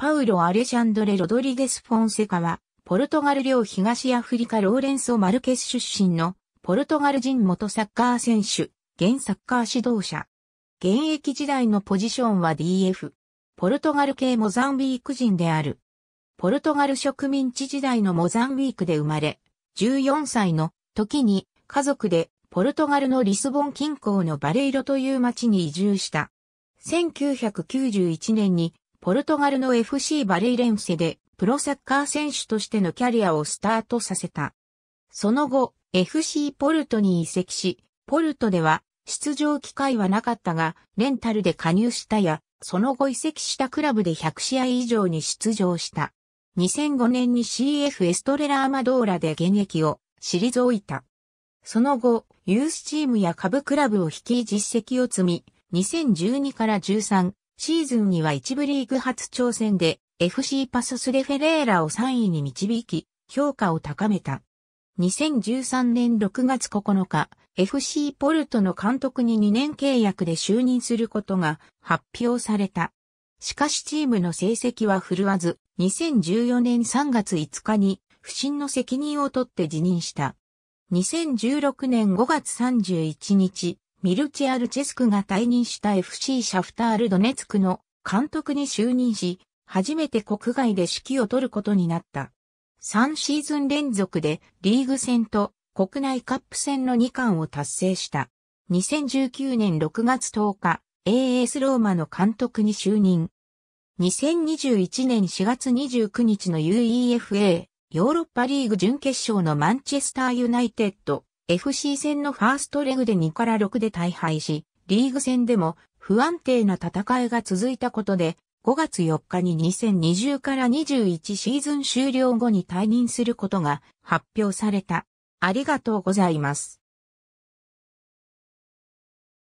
パウロ・アレシャンドレ・ロドリゲス・フォンセカは、ポルトガル領東アフリカローレンソ・マルケス出身の、ポルトガル人元サッカー選手、現サッカー指導者。現役時代のポジションは DF。ポルトガル系モザンビーク人である。ポルトガル植民地時代のモザンビークで生まれ、14歳の時に家族でポルトガルのリスボン近郊のバレイロという町に移住した。1991年にポルトガルの FC バレイレンセでプロサッカー選手としてのキャリアをスタートさせた。その後、FC ポルトに移籍し、ポルトでは出場機会はなかったが、レンタルで加入したや、その後移籍したクラブで100試合以上に出場した。2005年に CF エストレラ・アマドーラで現役を退いた。その後、ユースチームや株クラブを引き実績を積み、2012から13、シーズンには一部リーグ初挑戦で FC パススレフェレーラを3位に導き、評価を高めた。2013年6月9日、FC ポルトの監督に2年契約で就任することが発表された。しかしチームの成績は振るわず、2014年3月5日に不審の責任を取って辞任した。2016年5月31日、ミルチアルチェスクが退任した FC シャフタールドネツクの監督に就任し、初めて国外で指揮を取ることになった。3シーズン連続でリーグ戦と国内カップ戦の2冠を達成した。2019年6月10日、AS ローマの監督に就任。2021年4月29日の UEFA ヨーロッパリーグ準決勝のマンチェスターユナイテッド FC 戦のファーストレグで2から6で大敗し、リーグ戦でも不安定な戦いが続いたことで、5月4日に2020から21シーズン終了後に退任することが発表された。ありがとうございます。